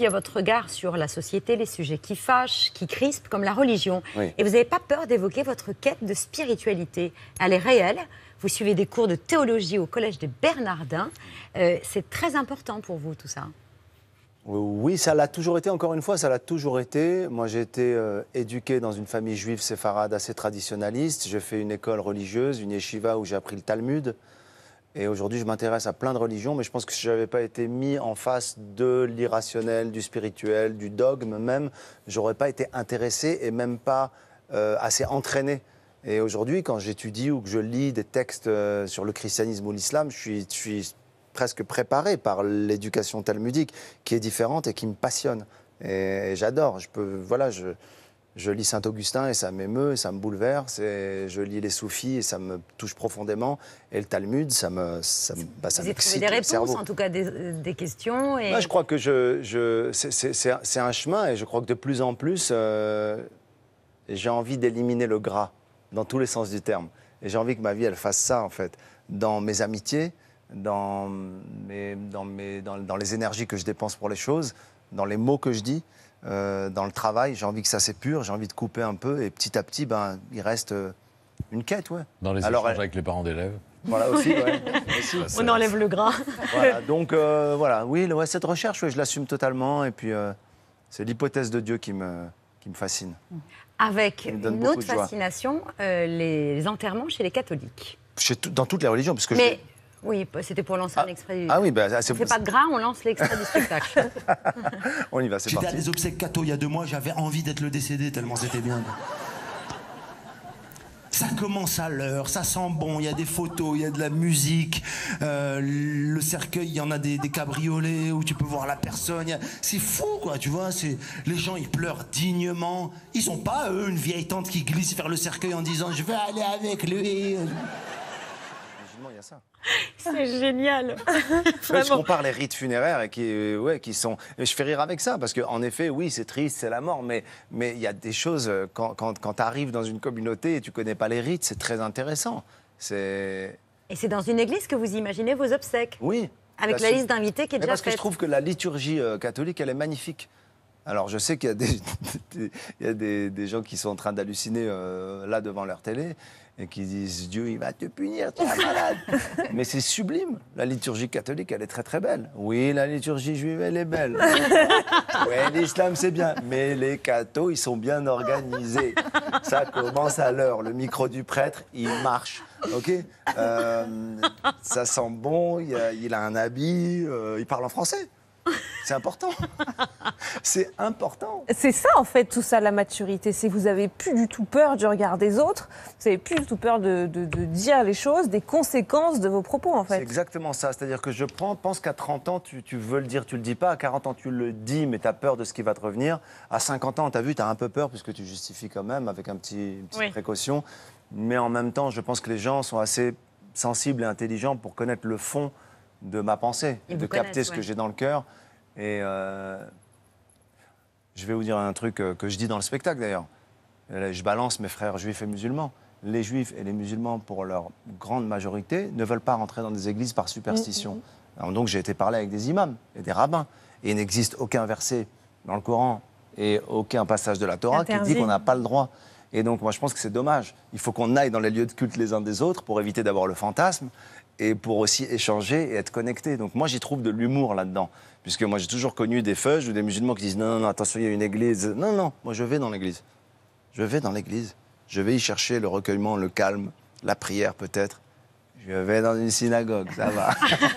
Il y a votre regard sur la société, les sujets qui fâchent, qui crispent, comme la religion. Et vous n'avez pas peur d'évoquer votre quête de spiritualité. Elle est réelle. Vous suivez des cours de théologie au Collège des Bernardins. Euh, c'est très important pour vous, tout ça. Oui, ça l'a toujours été, encore une fois, ça l'a toujours été. Moi, j'ai été euh, éduqué dans une famille juive séfarade assez traditionnaliste. J'ai fait une école religieuse, une yeshiva où j'ai appris le Talmud. Et aujourd'hui, je m'intéresse à plein de religions, mais je pense que si je n'avais pas été mis en face de l'irrationnel, du spirituel, du dogme même, j'aurais pas été intéressé et même pas euh, assez entraîné. Et aujourd'hui, quand j'étudie ou que je lis des textes euh, sur le christianisme ou l'islam, je suis, je suis presque préparé par l'éducation talmudique, qui est différente et qui me passionne. Et, et j'adore. Je peux, voilà, je, je lis Saint-Augustin et ça m'émeut, ça me bouleverse. je lis les soufis et ça me touche profondément. Et le Talmud, ça me, ça me, bah, ça Vous me des réponses, en tout cas, des, questions. Et... je crois que je, c'est un chemin et je crois que de plus en plus, euh, j'ai envie d'éliminer le gras dans tous les sens du terme. Et j'ai envie que ma vie, elle fasse ça, en fait, dans mes amitiés, dans, mes, dans les énergies que je dépense pour les choses, dans les mots que je dis. Euh, dans le travail. J'ai envie que ça s'épure, j'ai envie de couper un peu. Et petit à petit, ben, il reste euh, une quête. Ouais. Dans les Alors, échanges avec les parents d'élèves voilà aussi, ouais. On enlève le gras. donc euh, voilà, oui, ouais, cette recherche, je l'assume totalement. Et puis, c'est l'hypothèse de Dieu qui me, qui me fascine. Avec une autre fascination, les enterrements chez les catholiques. dans toutes les religions, parce que je oui, c'était pour lancer ah. un extrait du... Ah oui, bah, c'est pas de gras, on lance l'extrait du spectacle. on y va, c'est parti. J'étais à des obsèques Cato il y a deux mois, j'avais envie d'être le décédé tellement c'était bien. Ça commence à l'heure, ça sent bon, il y a des photos, il y a de la musique. Euh, le cercueil, il y en a des, cabriolets où tu peux voir la personne. C'est fou, quoi, tu vois. Les gens, ils pleurent dignement. Ils sont pas, eux, une vieille tante qui glisse vers le cercueil en disant Je vais aller avec lui. C'est génial. je compare les rites funéraires et qui, euh, ouais, qui sont. Je fais rire avec ça parce qu'en effet, oui, c'est triste, c'est la mort, mais mais il y a des choses euh, quand, quand, tu arrives dans une communauté et tu connais pas les rites, c'est très intéressant. C'est. Et c'est dans une église que vous imaginez vos obsèques. Oui. Avec bah, la liste d'invités qui est déjà parce Parce que je trouve que la liturgie euh, catholique, elle est magnifique. Alors je sais qu'il y a, des, gens qui sont en train d'halluciner euh, là devant leur télé et qui disent Dieu, il va te punir, tu es malade. Mais c'est sublime. La liturgie catholique, elle est très très belle. Oui, la liturgie juive, elle est belle. Oui, l'islam, c'est bien. Mais les cathos, ils sont bien organisés. Ça commence à l'heure. Le micro du prêtre, il marche. OK euh, Ça sent bon, il a, un habit, euh, il parle en français. C'est important. c'est important. C'est ça, en fait, tout ça, la maturité. C'est que vous avez plus du tout peur du regard des autres. Vous n'avez plus du tout peur de, dire les choses, des conséquences de vos propos, en fait. C'est exactement ça. C'est-à-dire que je pense qu'à 30 ans, tu, veux le dire, tu le dis pas. À 40 ans, tu le dis, mais tu as peur de ce qui va te revenir. À 50 ans, tu as vu, tu as un peu peur, puisque tu justifies quand même avec un petit, une petite précaution. Mais en même temps, je pense que les gens sont assez sensibles et intelligents pour connaître le fond de ma pensée, de capter ce que j'ai dans le cœur. Et euh, je vais vous dire un truc euh, que je dis dans le spectacle d'ailleurs. Je balance mes frères juifs et musulmans. Les juifs et les musulmans, pour leur grande majorité, ne veulent pas rentrer dans des églises par superstition. Mm-hmm. Donc j'ai été parler avec des imams et des rabbins. Et il n'existe aucun verset dans le Coran et aucun passage de la Torah qui dit qu'on n'a pas le droit. Et donc, moi, je pense que c'est dommage. Il faut qu'on aille dans les lieux de culte les uns des autres pour éviter d'avoir le fantasme et pour aussi échanger et être connecté. Donc moi, j'y trouve de l'humour là-dedans. Puisque moi, j'ai toujours connu des feuges ou des musulmans qui disent non, non, non, attention, il y a une église. Non, non, moi, je vais dans l'église. Je vais dans l'église. Je vais y chercher le recueillement, le calme, la prière peut-être. Je vais dans une synagogue, ça va.